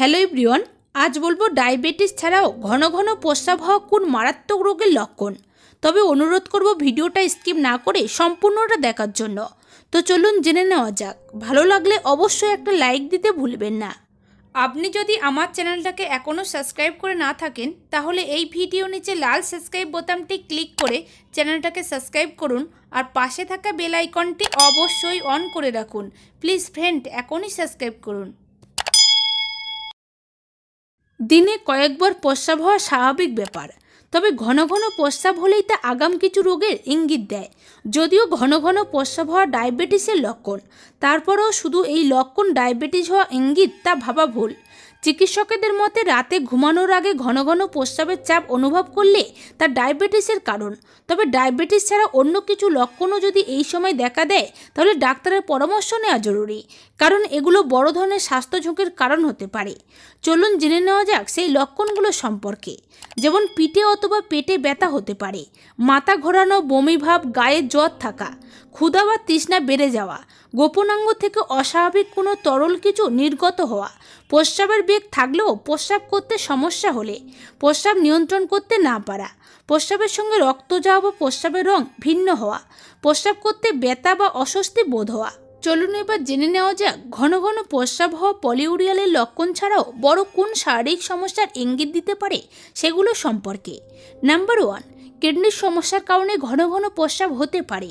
hello ইব্রিয়ন আজ বলবো diabetes ছাড়াও ঘন ঘন প্রস্রাব হওয়া কোন মারাত্মক রোগের লক্ষণ তবে অনুরোধ করব ভিডিওটা স্কিপ না করে সম্পূর্ণটা দেখার জন্য তো চলুন জেনে নেওয়া যাক ভালো লাগলে অবশ্যই একটা লাইক দিতে ভুলবেন না আপনি যদি আমার চ্যানেলটাকে এখনও সাবস্ক্রাইব করে না থাকেন তাহলে এই ভিডিও নিচে লাল সাবস্ক্রাইব বোতামটি ক্লিক করে চ্যানেলটাকে সাবস্ক্রাইব করুন আর পাশে থাকা বেল আইকনটি অবশ্যই অন করে রাখুন প্লিজ ফ্রেন্ড এখনই সাবস্ক্রাইব করুন দিনে কয়েকবার প্রস্রাব হওয়া স্বাভাবিক ব্যাপার তবে ঘন ঘন প্রস্রাব হলেই তা আগাম কিছু রোগের ইঙ্গিত দেয় যদিও ঘন ঘন প্রস্রাব হওয়া ডায়াবেটিসের লক্ষণ তারপরেও শুধু এই লক্ষণ ডায়াবেটিস হওয়া ইঙ্গিত তা ভাবা ভুল চিকিৎসকদের মতে রাতে ঘুমানোর আগে ঘন ঘন প্রস্রাবের চাপ অনুভব করলে তা ডায়াবেটিসের কারণ তবে ডায়াবেটিস ছাড়া অন্য কিছু লক্ষণও যদি এই সময় দেখা দেয় তাহলে ডাক্তারের পরামর্শ নেওয়া জরুরি কারণ এগুলো বড় ধরনের স্বাস্থ্য ঝুঁকির কারণ হতে পারে চলুন জেনে নেওয়া যাক সেই লক্ষণগুলো সম্পর্কে যেমন পিঠে অথবা পেটে ব্যথা হতে পারে মাথা ঘোরানো বমি ভাব গায়ে জ্বর থাকা ক্ষুধা বা তৃষ্ণা বেড়ে যাওয়া গোপনাঙ্গ থেকে অস্বাভাবিক কোনো তরল কিছু নির্গত হওয়া প্রস্রাবের বেগ থাকলেও প্রস্রাব করতে সমস্যা হলে প্রস্রাব নিয়ন্ত্রণ করতে না পারা প্রস্রাবের সঙ্গে রক্ত যাওয়া বা প্রস্রাবের রং ভিন্ন হওয়া প্রস্রাব করতে ব্যথা বা অস্বস্তি বোধ হওয়া চলুন এবার জেনে নেওয়া যাক ঘন ঘন প্রস্রাব হওয়া পলিউরিয়ালের লক্ষণ ছাড়াও বড় কোন শারীরিক সমস্যার ইঙ্গিত দিতে পারে সেগুলো সম্পর্কে নাম্বার ওয়ান কিডনির সমস্যার কারণে ঘন ঘন প্রস্রাব হতে পারে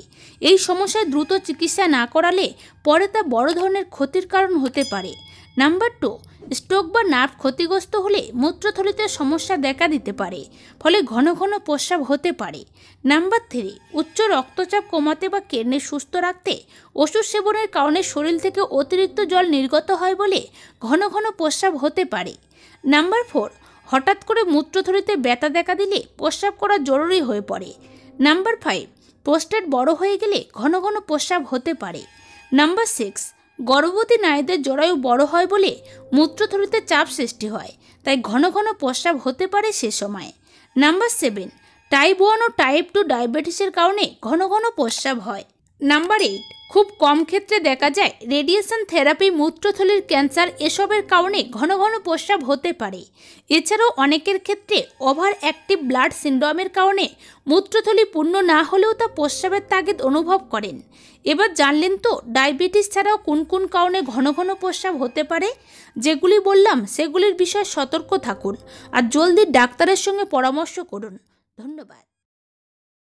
এই সমস্যায় দ্রুত চিকিৎসা না করালে পরে তা বড় ধরনের ক্ষতির কারণ হতে পারে নাম্বার টু স্ট্রোক বা নার্ভ ক্ষতিগ্রস্ত হলে মূত্রথলিতে সমস্যা দেখা দিতে পারে ফলে ঘন ঘন প্রস্রাব হতে পারে নাম্বার থ্রি উচ্চ রক্তচাপ কমাতে বা কেন্দ্রে সুস্থ রাখতে ওষুধ সেবনের কারণে শরীর থেকে অতিরিক্ত জল নির্গত হয় বলে ঘন ঘন প্রস্রাব হতে পারে নাম্বার ফোর হঠাৎ করে মূত্রথলিতে ব্যথা দেখা দিলে প্রস্রাব করা জরুরি হয়ে পড়ে নাম্বার ফাইভ প্রোস্টেট বড় হয়ে গেলে ঘন ঘন প্রস্রাব হতে পারে নাম্বার সিক্স গর্ভবতী নারীদের জরায়ু বড় হয় বলে মূত্রথলিতে চাপ সৃষ্টি হয় তাই ঘন ঘন প্রস্রাব হতে পারে সে সময় নাম্বার সেভেন টাইপ ওয়ান ও টাইপ টু ডায়াবেটিসের কারণে ঘন ঘন প্রস্রাব হয় নাম্বার এইট খুব কম ক্ষেত্রে দেখা যায় রেডিয়েশন থেরাপি মূত্রথলির ক্যান্সার এসবের কারণে ঘন ঘন প্রস্রাব হতে পারে এছাড়াও অনেকের ক্ষেত্রে ওভার অ্যাক্টিভ ব্লাড সিন্ড্রোমের কারণে মূত্রথলি পূর্ণ না হলেও তা প্রস্রাবের তাগিদ অনুভব করেন এবার জানলেন তো ডায়াবেটিস ছাড়াও কোন কোন কারণে ঘন ঘন প্রস্রাব হতে পারে যেগুলি বললাম সেগুলির বিষয়ে সতর্ক থাকুন আর জলদি ডাক্তারের সঙ্গে পরামর্শ করুন ধন্যবাদ